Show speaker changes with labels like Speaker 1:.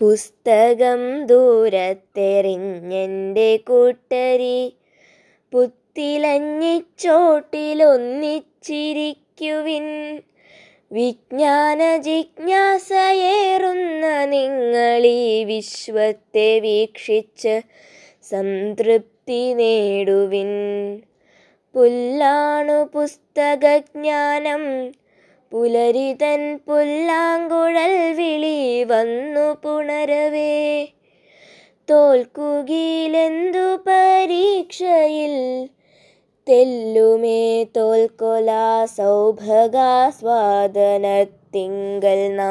Speaker 1: പുസ്തകം ദൂരത്തെറിഞ്ഞെൻ്റെ കൂട്ടരി പുത്തിലഞ്ഞിച്ചോട്ടിലൊന്നിച്ചിരിക്കുവിൻ വിജ്ഞാന ജിജ്ഞാസയേറുന്ന നിങ്ങളീ വിശ്വത്തെ വീക്ഷിച്ച് സംതൃപ്തി നേടുവിൻ പുല്ലാണു പുസ്തകജ്ഞാനം പുലരിതൻ പുല്ലാ വന്നു പുണരവേ തോൽക്കുകയിലെന്തു പരീക്ഷയിൽ തെല്ലുമേ തോൽക്കൊലാ സൗഭഗാസ്വാദനത്തിങ്കൽ നാ